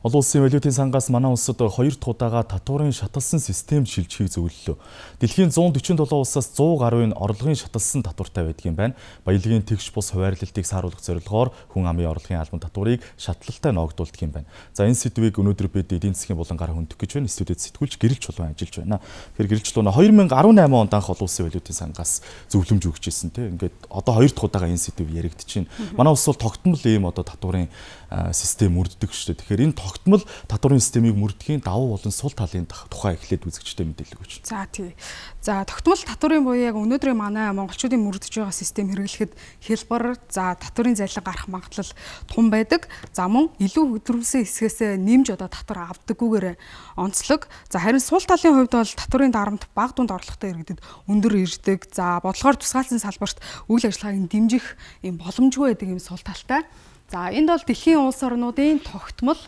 Олон улсын валютын сангаас манай улсад хоёр дахь удаага татварын шаталсан систем шилжихийг зөвлөлөө. Дэлхийн 147 улсаас 100 гаруй нь орлогын шаталсан татвартай байдаг юм байна. Баялагын тэгш бус хуваарлалтыг сааруулах зорилгоор хүн амын орлогын албан татварыг шатлалтай ноогдуулдаг юм байна. За энэ сэдвийг өнөөдөр бид эдийн засгийн булангаар хөндөх гэж байна. Студид сэтгүүлч гэрэлч чулуун ажиллаж байна. Тэгэхээр гэрэлч чулуун 2018 онд анх олон улсын валютын сангаас зөвлөмж өгч ирсэн тийм. Ингээд одоо хоёр дахь удаага энэ сэдв яригдчихэв. Манай улс бол тогтмол ийм одоо татварын систем үрддэг шүү дээ. Тэгэхээр энэ тогтмол татварын системийг мөрдөхийн давуу болон сул талын тухай эхлээд үзэгчтэй мэдээлэл өгч. За тий. За тогтмол татварын буюу яг өнөөдрийн манай монголчуудын мөрдөж байгаа систем хэрэглэхэд хэлбэр, за татварын зайлан гарах магадлал тун байдаг. За мөн илүү хөдөлмөрсөн хэсгээс нэмж одоо татвар авдаггүйгээр онцлог. За харин сул талын хувьд бол татварын дарамт баг дунд орлоготой иргэдэд өндөр ирдэг. За бодлогоор тусгаалсан салбарт үйл ажиллагааг дэмжих юм боломжгүй байдаг юм сул талтай. За энд бол дэлхийн улс орнуудын тогтмол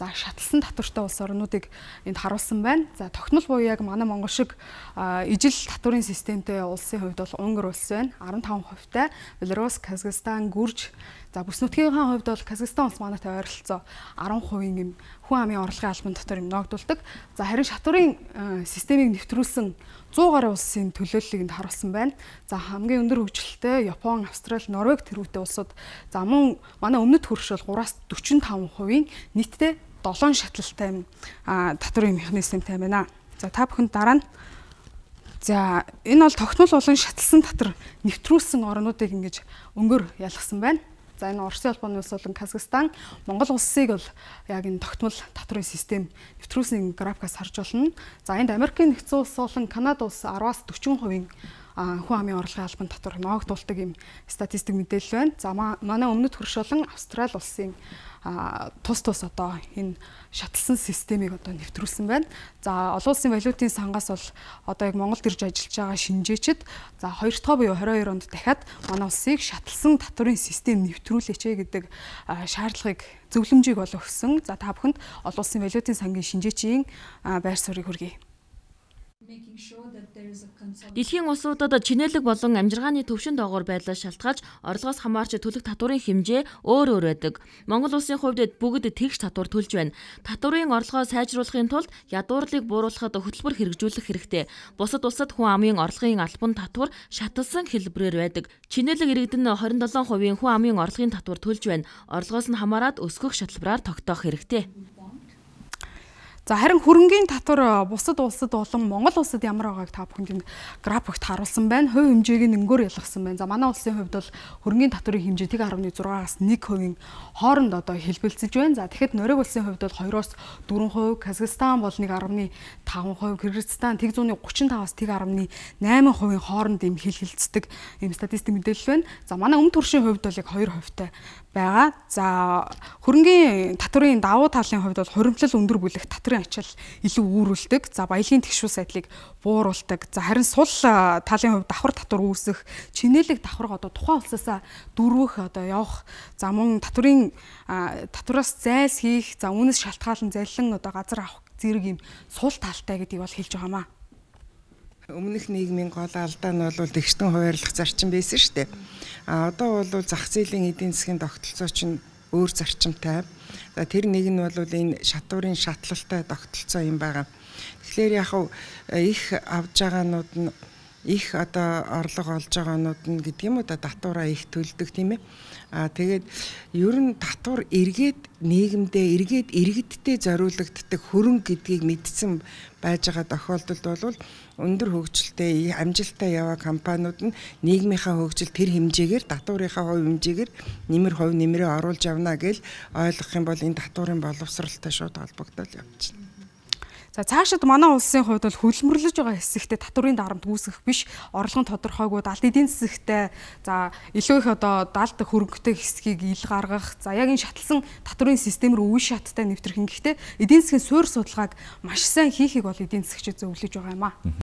За шатлсан татвартай улс орнуудыг энд харуулсан байна. За тогтмол буюу яг манай Монгол шиг ижил татварын системтэй улсын хувьд бол Унгар улс байна. 15% та Беларусь, Казахстан, Гүрж За бүс нутгийн хувьд бол Казахстан улс манайтай ойролцоо 10% юм хүн амын орлогын албан дотор юм ногдуулдаг. За харин шатварын системийг нэвтрүүлсэн 100 гаруй улсын төлөөллийг энд харуулсан байна. За хамгийн өндөр хөгжилтэй Япон, Австрали, Норвег тэрүүтэй улсууд за мөн манай өмнөд хөрш бол 3-аас 45%-ийн нийтдээ 7 шатлалтай татварын механизмтай байна. За та бүхэн дараа нь За энэ бол тогтмол болон шатлсан татвар нэвтрүүлсэн орнуудыг ингэж өнгөр ялгсан байна. За энэ Оросын холбооны улс болон Казахстан Монгол улсыг бол яг энэ тогтмол татварын систем нэвтрүүлсэн графикаас харж болно. За энд Америкийн нэгдсэн улс болон Канада улс 10-аас 40% хүн амын орлогын албан дотор ноогдуулдаг юм статистик мэдээлэл байна. За манай өмнөд хөршөлн Австрали улсын тус тус одоо энэ шатлсан системийг одоо нэвтрүүлсэн байна. За олон улсын валютын сангаас бол одоо яг Монголд ирж ажиллаж байгаа шинжээчд за 2 дахь буюу 22 онд дахиад манай улсыг шатлсан татварын систем нэвтрүүлээч гэдэг шаардлагыг зөвлөмжийг бол өгсөн. За та бүхэнд олон улсын валютын сангийн шинжээчийн байр суурийг хүргэе. Дэлхийн улсуудад чинэлэг болон амжиргааны төвшин доогоор байдлаа шалтгаалж орлогоос хамаарч төлөх татварын хэмжээ өөр өөр байдаг. Монгол улсын хувьд бүгд тэгш татвар төлж байна. Татварын орлогоо сайжруулахын тулд ядуурлыг бууруулахад хөтөлбөр хэрэгжүүлэх хэрэгтэй. Бусад улсад хүн амын орлогын албан татвар шаталсан хэлбэрээр байдаг. Чинэлэг иргэдэн 27% хүн амын орлогын татвар төлж байна. Орлогоос нь хамаарат өсгөх шатлбараар тогтоох хэрэгтэй. За харин хөрөнгөний татвар бусад улсад болон Монгол улсад ямар байгааг та бүхэнд энэ графикт харуулсан байна. Хувь хэмжээг нь өнгөөр ялгсан байна. За манай улсын хувьд бол хөрөнгөний татварын хэмжээ 1.6-аас 1%-ийн хооронд одоо хэлбэлцэж байна. За тэгэхэд Норвег улсын хувьд бол 2-оос 4%, Казахстан бол 1.5%, Кыргызстан 135-аас 1.8%-ийн хооронд юм хэлэлцдэг юм статистик мэдээлэл байна. За манай өмнө төршийн хувьд бол яг 2 хувьтай байгаа. За хөрөнгөний татврын давуу талын хувьд бол хуримтлал өндөр бүлэх татврын ачаал илүү үүрүүлдэг. За баялагын тэгшүүс айдлыг бууруулдаг. За харин сул э, талын хувьд давхар татвар үүсэх, чинээлэг давхарга одоо тухайн улсаасаа дөрвөх одоо явах. За мөн татврын э, татвараас зайлс хийх, за үүнээс шалтгаалan залин одоо газар авах зэрэг юм сул талтай гэдгийг бол хэлж байгаамаа өмнөх нийгмийн гол алдаа нь бол дэхштэн хуваарлах зарчим байсан шүү дээ. А одоо бол зах зээлийн эдийн засгийн тогтолцоо чинь өөр зарчимтай. За тэр нэг нь бол энэ шатуурын шатлалтай тогтолцоо юм байгаа. Тэгэхээр яг э, их авж байгаанууд нь их одоо орлого олж байгаанууд нь гэдэг юм уу да татвараа их төлдөг тийм ээ. Аа тэгээд ер нь татвар эргээд нийгэмдээ эргээд иргэдтэй зориулагддаг хөрөнгө гэдгийг мэдсэн байж байгаа тохиолдолд бол өндөр хөгжилтэй амжилттай яваа компаниуд нь нийгмийнхаа хөгжил тэр хэмжээгээр татварынхаа хувь хэмжээгээр нэмэр хувь нэмрээ оруулж явна гэж ойлгох юм бол энэ татварын боловсралтай шууд холбогдол явчихна. За цаашид манай улсын хувьд бол хөдөлмөрлөж байгаа хэсэгтээ татварын дарамт үүсгэх биш орлого тодорхойгүй далд эдийн засагтай за илүү их одоо далд хөрөнгөтэй хэсгийг ил гаргах за яг энэ шатлсан татварын системээр үе шаттай нэвтрэх юм. Гэхдээ эдийн засгийн суурь судалгааг маш сайн хийхийг бол эдийн засагчид зөвлөж байгаа юм аа.